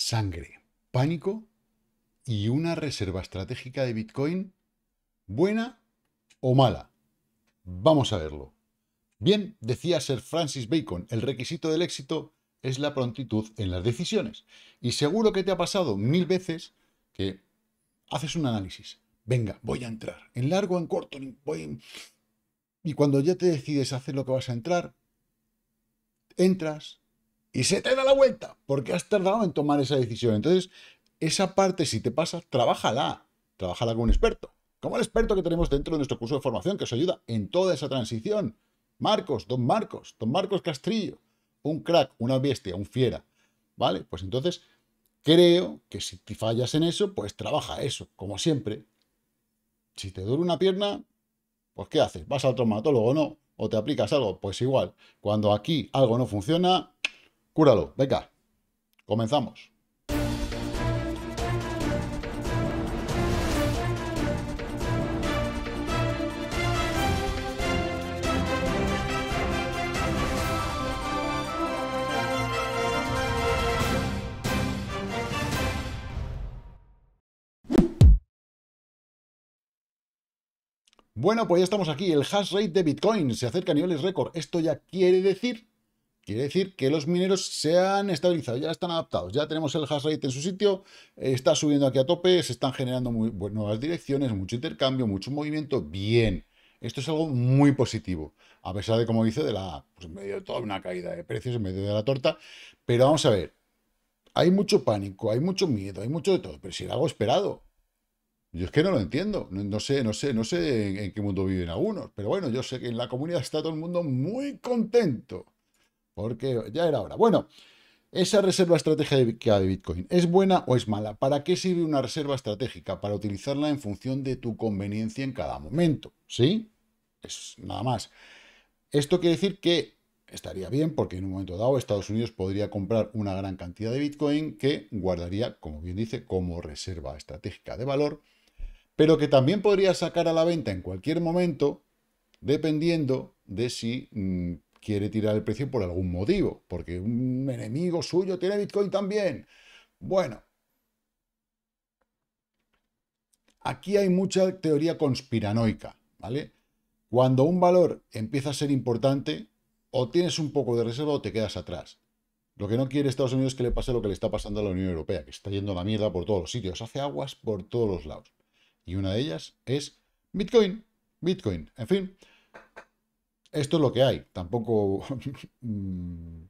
sangre, pánico y una reserva estratégica de Bitcoin buena o mala. Vamos a verlo. Bien, decía Sir Francis Bacon, el requisito del éxito es la prontitud en las decisiones. Y seguro que te ha pasado mil veces que haces un análisis. Venga, voy a entrar. En largo, en corto, Y cuando ya te decides hacer lo que vas a entrar, entras, y se te da la vuelta porque has tardado en tomar esa decisión. Entonces, esa parte, si te pasa, trabájala. Trabájala con un experto. Como el experto que tenemos dentro de nuestro curso de formación que os ayuda en toda esa transición. Marcos, don Marcos, don Marcos Castrillo. Un crack, una bestia, un fiera. ¿Vale? Pues entonces, creo que si te fallas en eso, pues trabaja eso, como siempre. Si te duele una pierna, pues ¿qué haces? ¿Vas al traumatólogo o no? ¿O te aplicas algo? Pues igual. Cuando aquí algo no funciona, Cúralo, venga. Comenzamos. Bueno, pues ya estamos aquí. El hash rate de Bitcoin se acerca a niveles récord. Esto ya quiere decir Quiere decir que los mineros se han estabilizado, ya están adaptados, ya tenemos el hash rate en su sitio, está subiendo aquí a tope, se están generando nuevas direcciones, mucho intercambio, mucho movimiento, bien. Esto es algo muy positivo, a pesar de, como dice, de la, pues, medio de toda una caída de precios, en medio de la torta. Pero vamos a ver, hay mucho pánico, hay mucho miedo, hay mucho de todo, pero si era algo esperado. Yo es que no lo entiendo, no, sé, no sé, no sé en qué mundo viven algunos, pero bueno, yo sé que en la comunidad está todo el mundo muy contento porque ya era hora. Bueno, esa reserva estratégica de Bitcoin, ¿es buena o es mala? ¿Para qué sirve una reserva estratégica? Para utilizarla en función de tu conveniencia en cada momento, ¿sí? Es nada más. Esto quiere decir que estaría bien porque en un momento dado Estados Unidos podría comprar una gran cantidad de Bitcoin que guardaría, como bien dice, como reserva estratégica de valor, pero que también podría sacar a la venta en cualquier momento, dependiendo de si mm, quiere tirar el precio por algún motivo, porque un enemigo suyo tiene Bitcoin también. Bueno, aquí hay mucha teoría conspiranoica, ¿vale? Cuando un valor empieza a ser importante, o tienes un poco de reserva o te quedas atrás. Lo que no quiere Estados Unidos es que le pase lo que le está pasando a la Unión Europea, que está yendo a la mierda por todos los sitios, hace aguas por todos los lados. Y una de ellas es Bitcoin. Bitcoin, en fin esto es lo que hay. Tampoco. Mm,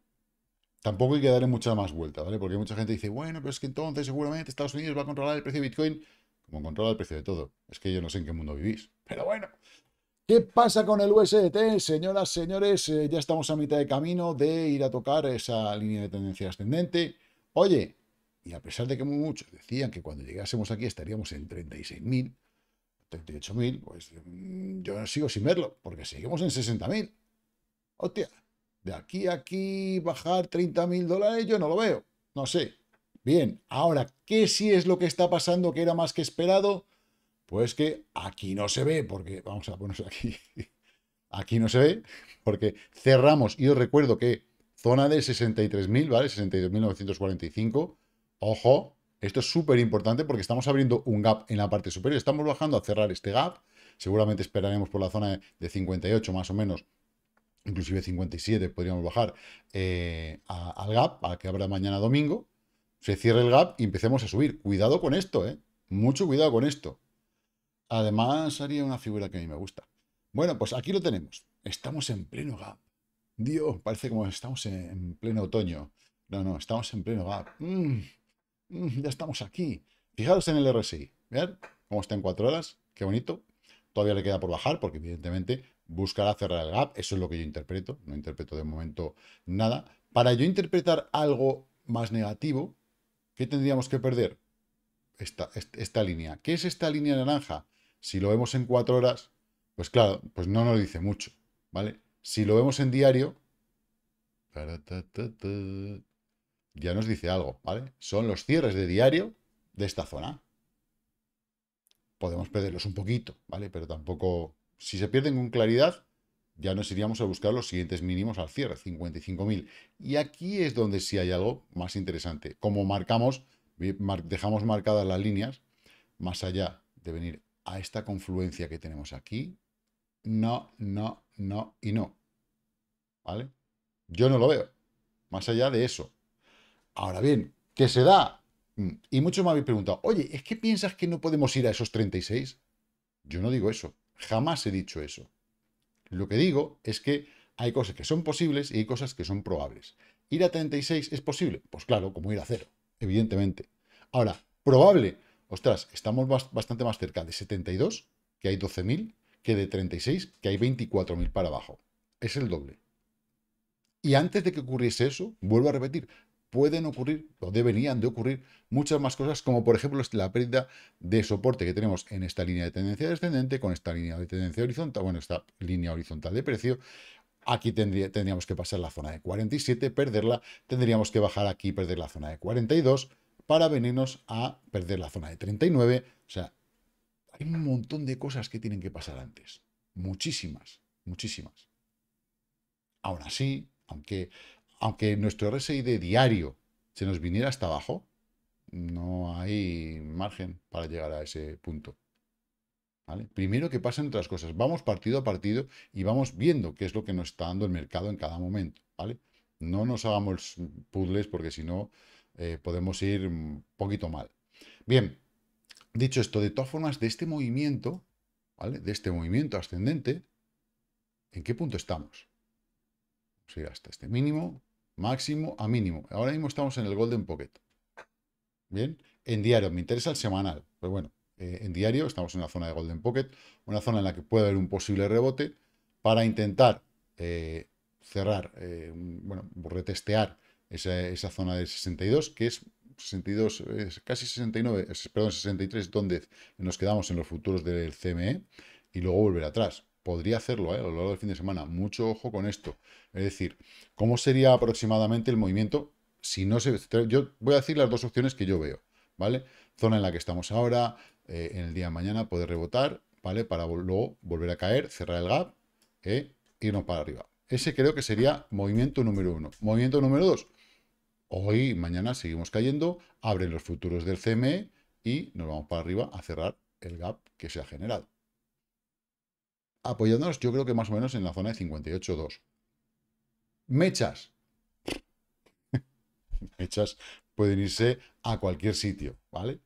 tampoco hay que darle mucha más vuelta, ¿vale? Porque mucha gente dice, bueno, pero es que entonces seguramente Estados Unidos va a controlar el precio de Bitcoin como controla el precio de todo. Es que yo no sé en qué mundo vivís. Pero bueno. ¿Qué pasa con el USDT? Señoras, señores, eh, ya estamos a mitad de camino de ir a tocar esa línea de tendencia ascendente. Oye, y a pesar de que muchos decían que cuando llegásemos aquí estaríamos en 36.000, 38.000, pues mm, yo sigo sin verlo, porque seguimos en 60.000. Hostia, de aquí a aquí bajar 30.000 dólares, yo no lo veo. No sé. Bien, ahora, ¿qué sí es lo que está pasando que era más que esperado? Pues que aquí no se ve, porque vamos a ponernos aquí. Aquí no se ve, porque cerramos. Y os recuerdo que zona de 63.000, ¿vale? 62.945. Ojo, esto es súper importante porque estamos abriendo un gap en la parte superior. Estamos bajando a cerrar este gap. Seguramente esperaremos por la zona de 58 más o menos inclusive 57 podríamos bajar eh, al gap, al que habrá mañana domingo, se cierre el gap y empecemos a subir. Cuidado con esto, ¿eh? Mucho cuidado con esto. Además, haría una figura que a mí me gusta. Bueno, pues aquí lo tenemos. Estamos en pleno gap. Dios, parece como estamos en, pleno otoño. No, no, estamos en pleno gap. Mm. Mm, ya estamos aquí. Fijaros en el RSI, ¿ver? Cómo está en cuatro horas, qué bonito. Todavía le queda por bajar porque evidentemente buscará cerrar el gap, eso es lo que yo interpreto, no interpreto de momento nada. Para yo interpretar algo más negativo, ¿qué tendríamos que perder? Esta, esta, línea. ¿Qué es esta línea naranja? Si lo vemos en cuatro horas, pues claro, pues no nos dice mucho, ¿vale? Si lo vemos en diario, ya nos dice algo, ¿vale? Son los cierres de diario de esta zona. Podemos perderlos un poquito, ¿vale? Pero tampoco, si se pierden con claridad, ya nos iríamos a buscar los siguientes mínimos al cierre, 55.000. Y aquí es donde sí hay algo más interesante. Como marcamos, dejamos marcadas las líneas, más allá de venir a esta confluencia que tenemos aquí, no, no, no y no. ¿Vale? Yo no lo veo. Más allá de eso, Ahora bien, ¿qué se da? Mm, y muchos me habéis preguntado, oye, ¿es que piensas que no podemos ir a esos 36? Yo no digo eso, jamás he dicho eso. Lo que digo es que hay cosas que son posibles y hay cosas que son probables. ¿Ir a 36 es posible? Pues claro, como ir a cero, evidentemente. Ahora, probable, ostras, estamos bastante más cerca de 72, que hay 12.000, que de 36, que hay 24.000 para abajo. Es el doble. Y antes de que ocurriese eso, vuelvo a repetir, pueden ocurrir o deberían de ocurrir muchas más cosas, como por ejemplo la pérdida de soporte que tenemos en esta línea de tendencia descendente, con esta línea de tendencia horizontal, bueno, esta línea horizontal de precio. Aquí tendríamos que pasar la zona de 47, perderla, tendríamos que bajar aquí, perder la zona de 42, para venirnos a perder la zona de 39. O sea, hay un montón de cosas que tienen que pasar antes. Muchísimas, muchísimas. Aún así, aunque aunque nuestro RSI de diario se nos viniera hasta abajo, no hay margen para llegar a ese punto. Primero que pasen otras cosas. Vamos partido a partido y vamos viendo qué es lo que nos está dando el mercado en cada momento. ¿vale? No nos hagamos puzzles porque si no eh, podemos ir un poquito mal. Bien, dicho esto, de todas formas, de este movimiento, ¿vale? de este movimiento ascendente, ¿en qué punto estamos? Vamos hasta este mínimo, máximo a mínimo. Ahora mismo estamos en el Golden Pocket. Bien, en diario, me interesa el semanal, pero pues bueno, eh, en diario estamos en la zona de Golden Pocket, una zona en la que puede haber un posible rebote para intentar eh, cerrar, eh, bueno, retestear esa, zona de 62, que es 62, es casi 69, perdón, 63, donde nos quedamos en los futuros del CME y luego volver atrás podría hacerlo ¿eh? a lo largo del fin de semana. Mucho ojo con esto. Es decir, ¿cómo sería aproximadamente el movimiento si no se... Yo voy a decir las dos opciones que yo veo, ¿vale? Zona en la que estamos ahora, eh, en el día de mañana poder rebotar, ¿vale? Para luego volver a caer, cerrar el gap, e irnos para arriba. Ese creo que sería movimiento número uno. Movimiento número dos. Hoy, mañana seguimos cayendo, abren los futuros del CME y nos vamos para arriba a cerrar el gap que se ha generado apoyándonos, yo creo que más o menos en la zona de 58.2. Mechas. mechas pueden irse a cualquier sitio, ¿vale?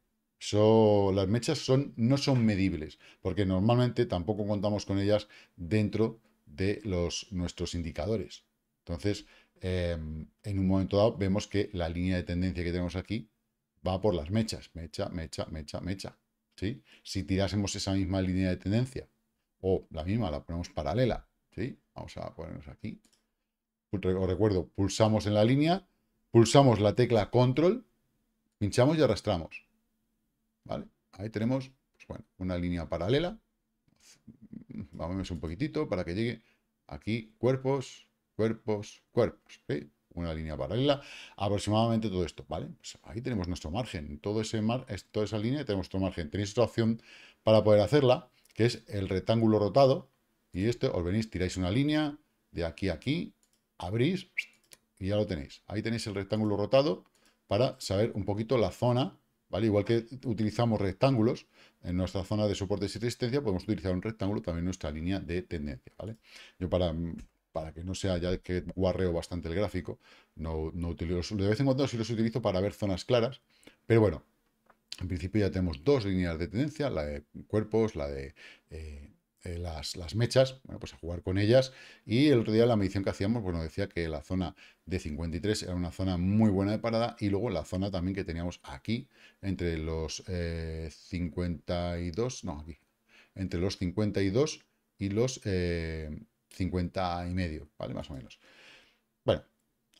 las mechas son, no son medibles, porque normalmente tampoco contamos con ellas dentro de los, nuestros indicadores. Entonces, em, en un momento dado vemos que la línea de tendencia que tenemos aquí va por las mechas, mecha, mecha, mecha, mecha. ¿sí? Si tirásemos esa misma línea de tendencia o la misma, la ponemos paralela. ¿sí? Vamos a ponernos aquí. Os recuerdo, pulsamos en la línea, pulsamos la tecla control, pinchamos y arrastramos. ¿Vale? Ahí tenemos pues bueno, una línea paralela. Vamos un poquitito para que llegue aquí cuerpos, cuerpos, cuerpos. ¿sí? Una línea paralela, aproximadamente todo esto, ¿vale? Pues ahí tenemos nuestro margen, todo ese toda esa línea tenemos nuestro margen. Tenéis otra opción para poder hacerla, que es el rectángulo rotado, y esto os venís, tiráis una línea de aquí a aquí, abrís y ya lo tenéis. Ahí tenéis el rectángulo rotado para saber un poquito la zona, ¿vale? Igual que utilizamos rectángulos en nuestra zona de soporte y resistencia, podemos utilizar un rectángulo también en nuestra línea de tendencia, ¿vale? Yo para, para que no sea ya que guarreo bastante el gráfico, no, no utilizo, de vez en cuando sí los utilizo para ver zonas claras, pero bueno, en principio ya tenemos dos líneas de tendencia, la de cuerpos, la de eh, eh, las, mechas, bueno, pues a jugar con ellas. Y el otro día la medición que hacíamos, bueno, decía que la zona de 53 era una zona muy buena de parada y luego la zona también que teníamos aquí, entre los 52, eh, no, aquí, entre los 52 y los 50 y medio, ¿vale? Más o menos. Bueno,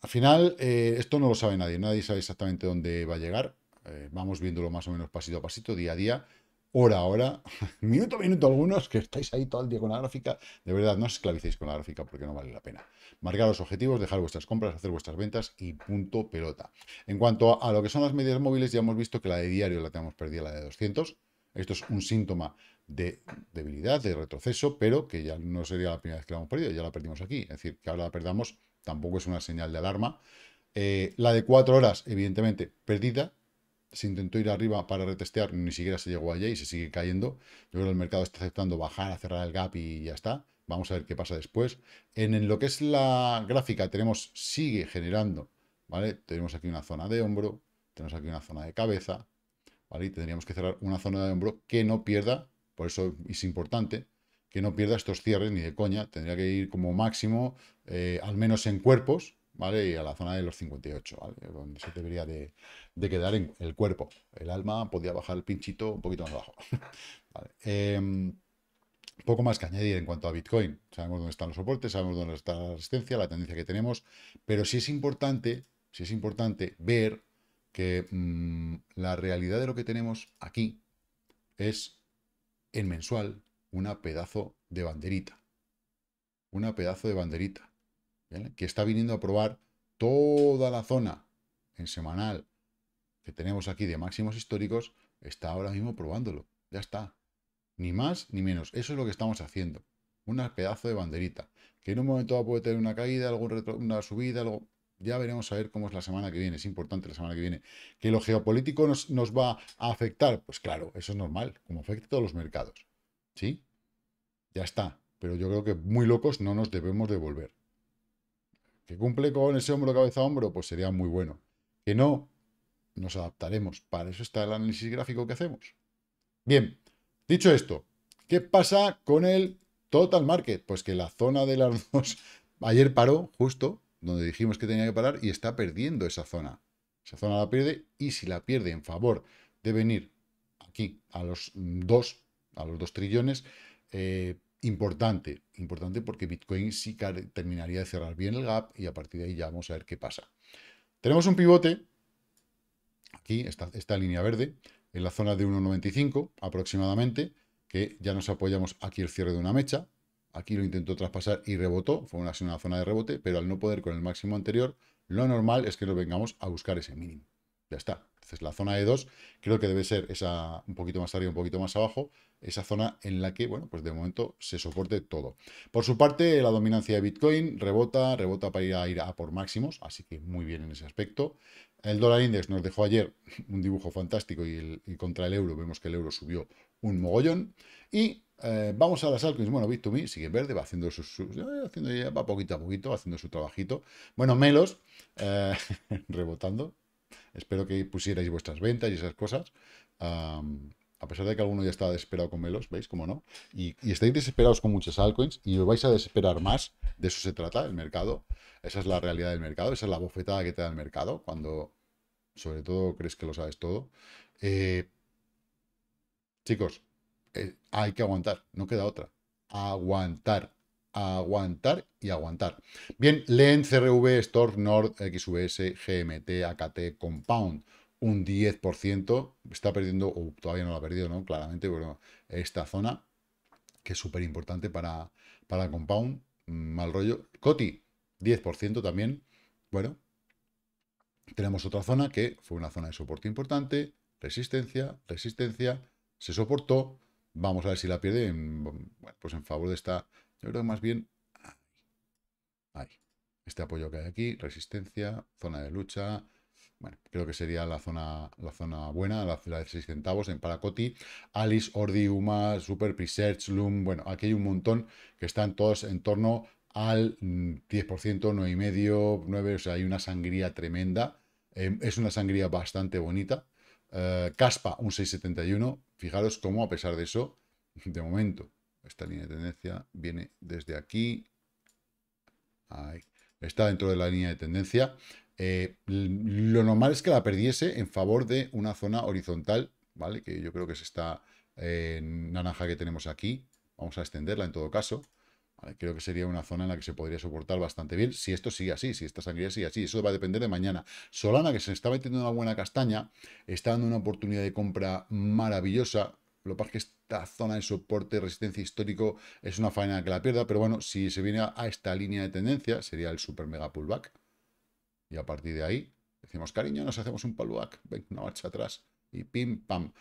al final, esto no lo sabe nadie, nadie sabe exactamente dónde va a llegar. Eh, vamos viéndolo más o menos pasito a pasito, día a día, hora a hora, minuto a minuto algunos que estáis ahí todo el día con la gráfica, de verdad no os esclavicéis con la gráfica porque no vale la pena. Marcar los objetivos, dejar vuestras compras, hacer vuestras ventas y punto pelota. En cuanto a, lo que son las medidas móviles, ya hemos visto que la de diario la tenemos perdida, la de 200. Esto es un síntoma de debilidad, de retroceso, pero que ya no sería la primera vez que la hemos perdido, ya la perdimos aquí. Es decir, que ahora la perdamos tampoco es una señal de alarma. Eh, la de cuatro horas, evidentemente, perdida, se intentó ir arriba para retestear, ni siquiera se llegó allá y se sigue cayendo. Yo creo que el mercado está aceptando bajar, a cerrar el gap y ya está. Vamos a ver qué pasa después. En, lo que es la gráfica tenemos, sigue generando, ¿vale? Tenemos aquí una zona de hombro, tenemos aquí una zona de cabeza, ¿vale? Y tendríamos que cerrar una zona de hombro que no pierda, por eso es importante, que no pierda estos cierres ni de coña. Tendría que ir como máximo, eh, al menos en cuerpos, ¿vale? Y a la zona de los 58, ¿vale? Donde se debería de, quedar en el cuerpo. El alma podía bajar el pinchito un poquito más abajo. Em, poco más que añadir en cuanto a Bitcoin. Sabemos dónde están los soportes, sabemos dónde está la resistencia, la tendencia que tenemos, pero sí es importante, sí es importante ver que mm, la realidad de lo que tenemos aquí es en mensual una pedazo de banderita. Una pedazo de banderita que está viniendo a probar toda la zona en semanal que tenemos aquí de máximos históricos, está ahora mismo probándolo. Ya está. Ni más ni menos. Eso es lo que estamos haciendo. Un pedazo de banderita. Que en un momento puede tener una caída, algún una subida, algo. Ya veremos a ver cómo es la semana que viene. Es importante la semana que viene. ¿Que lo geopolítico nos, nos va a afectar? Pues claro, eso es normal, como afecta a todos los mercados. ¿Sí? Ya está. Pero yo creo que muy locos no nos debemos devolver que cumple con ese hombro, cabeza, hombro, pues sería muy bueno. Que no, nos adaptaremos. Para eso está el análisis gráfico que hacemos. Bien, dicho esto, ¿qué pasa con el total market? Pues que la zona de las dos ayer paró justo donde dijimos que tenía que parar y está perdiendo esa zona. Esa zona la pierde y si la pierde en favor de venir aquí a los dos a los dos trillones, eh, importante, importante porque Bitcoin sí terminaría de cerrar bien el gap y a partir de ahí ya vamos a ver qué pasa. Tenemos un pivote, aquí, esta, esta línea verde, en la zona de 1.95 aproximadamente, que ya nos apoyamos aquí el cierre de una mecha, aquí lo intentó traspasar y rebotó, fue una, una zona de rebote, pero al no poder con el máximo anterior, lo normal es que nos vengamos a buscar ese mínimo. Ya está, entonces la zona e 2 creo que debe ser esa un poquito más arriba, un poquito más abajo, esa zona en la que, bueno, pues de momento se soporte todo. Por su parte, la dominancia de Bitcoin rebota, rebota para ir a, ir a por máximos, así que muy bien en ese aspecto. El dólar index nos dejó ayer un dibujo fantástico y, contra el euro vemos que el euro subió un mogollón. Y eh, vamos a las altcoins. Bueno, Bit2Me sigue verde, va haciendo sus, eh, haciendo ya, va poquito a poquito, haciendo su trabajito. Bueno, Melos, eh, rebotando, Espero que pusierais vuestras ventas y esas cosas. a pesar de que alguno ya está desesperado con Melos, ¿veis? cómo no. Y, estáis desesperados con muchas altcoins y os vais a desesperar más. De eso se trata el mercado. Esa es la realidad del mercado. Esa es la bofetada que te da el mercado cuando, sobre todo, crees que lo sabes todo. Eh, chicos, eh, hay que aguantar. No queda otra. Aguantar aguantar y aguantar. Bien, LEN, CRV, Store, Nord, XVS, GMT, AKT, Compound, un 10%, está perdiendo, o todavía no lo ha perdido, ¿no? Claramente, bueno, esta zona, que es súper importante para, para Compound, mm, mal rollo. Coti, 10% también, bueno. Tenemos otra zona que fue una zona de soporte importante, resistencia, resistencia, se soportó, vamos a ver si la pierde pues en favor de esta yo creo más bien... Ahí. Este apoyo que hay aquí, resistencia, zona de lucha... Bueno, creo que sería la zona, la zona buena, la, de 6 centavos en Paracoti. Alice, Ordi, Uma, Super Presearch, Loom... Bueno, aquí hay un montón que están todos en torno al 10%, 9,5, 9, o sea, hay una sangría tremenda. Em, es una sangría bastante bonita. Eh, Caspa, un 6,71. Fijaros cómo, a pesar de eso, de momento, esta línea de tendencia viene desde aquí. Está dentro de la línea de tendencia. Eh, lo normal es que la perdiese en favor de una zona horizontal, ¿vale? Que yo creo que es esta eh, naranja que tenemos aquí. Vamos a extenderla en todo caso. Creo que sería una zona en la que se podría soportar bastante bien. Si esto sigue así, si esta sangría sigue así. Eso va a depender de mañana. Solana, que se está metiendo una buena castaña, está dando una oportunidad de compra maravillosa. Lo que pasa es que esta zona de soporte, resistencia histórico, es una faena que la pierda. Pero bueno, si se viene a, esta línea de tendencia, sería el super mega pullback. Y a partir de ahí, decimos, cariño, nos hacemos un pullback. venga, una marcha atrás. Y pim, pam.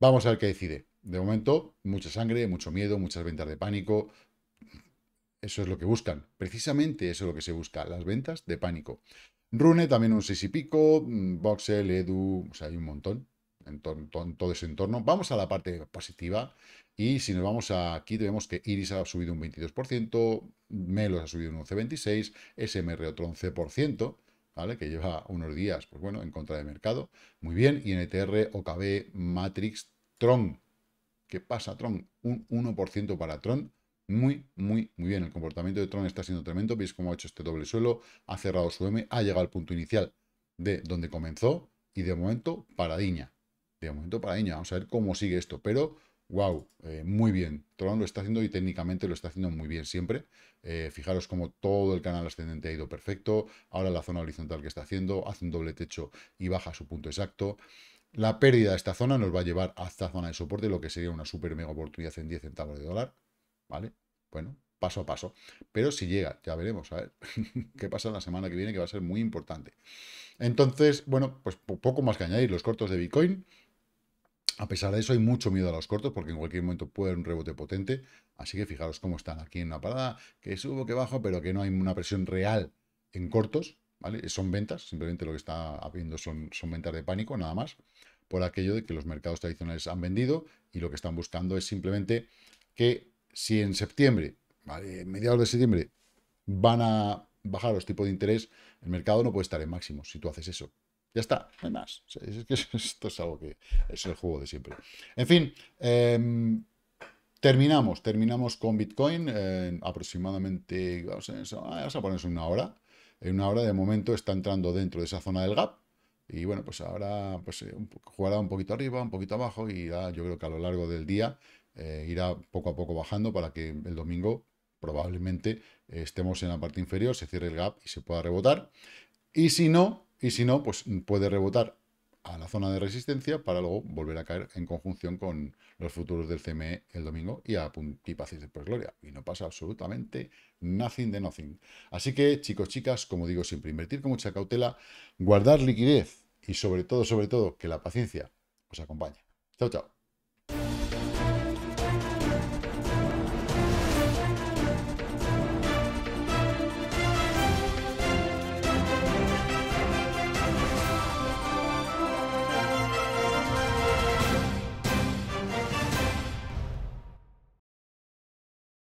Vamos a ver qué decide. De momento, mucha sangre, mucho miedo, muchas ventas de pánico. Eso es lo que buscan. Precisamente eso es lo que se busca, las ventas de pánico. Rune también un 6 y pico, mm, Voxel, Edu, o sea, hay un montón en, todo ese entorno. Vamos a la parte positiva y si nos vamos aquí vemos que Iris ha subido un 22%, Melos ha subido un 11,26%, SMR otro 11%. ¿Vale? que lleva unos días, pues bueno, en contra de mercado. Muy bien, y NTR, e OKB, Matrix, Tron. ¿Qué pasa, Tron? Un 1% para Tron. Muy, muy, muy bien. El comportamiento de Tron está siendo tremendo. Veis cómo ha hecho este doble suelo, ha cerrado su M, ha llegado al punto inicial de donde comenzó y de momento paradiña. De momento para vamos a ver cómo sigue esto, pero wow, eh, muy bien. Tron lo está haciendo y técnicamente lo está haciendo muy bien siempre. Eh, fijaros como todo el canal ascendente ha ido perfecto. Ahora la zona horizontal que está haciendo, hace un doble techo y baja a su punto exacto. La pérdida de esta zona nos va a llevar a esta zona de soporte, lo que sería una súper mega oportunidad en 10 centavos de dólar. ¿Vale? Bueno, paso a paso. Pero si llega, ya veremos, a ver qué pasa la semana que viene, que va a ser muy importante. Entonces, bueno, pues poco más que añadir. Los cortos de Bitcoin, a pesar de eso, hay mucho miedo a los cortos porque en cualquier momento puede haber un rebote potente. Así que fijaros cómo están aquí en la parada, que subo, que bajo, pero que no hay una presión real en cortos. ¿vale? Son ventas, simplemente lo que está habiendo son, son ventas de pánico, nada más. Por aquello de que los mercados tradicionales han vendido y lo que están buscando es simplemente que si en septiembre, ¿vale? mediados de septiembre, van a bajar los tipos de interés, el mercado no puede estar en máximo si tú haces eso. Ya está, no hay más. esto es algo que es el juego de siempre. En fin, em, terminamos. Terminamos con Bitcoin aproximadamente, ah, vamos a ponerse una hora. En una hora de momento está entrando dentro de esa zona del gap. Y bueno, pues ahora pues, eh, jugará un poquito arriba, un poquito abajo y yo creo que a lo largo del día eh, irá poco a poco bajando para que el domingo probablemente estemos en la parte inferior, se cierre el gap y se pueda rebotar. Y si no, y si no, pues mm, puede rebotar a la zona de resistencia para luego volver a caer en conjunción con los futuros del CME el domingo y a puntipacis de gloria. Y no pasa absolutamente nothing de nothing. Así que, chicos, chicas, como digo siempre, invertir con mucha cautela, guardar liquidez y sobre todo, sobre todo, que la paciencia os acompañe. Chao, chao.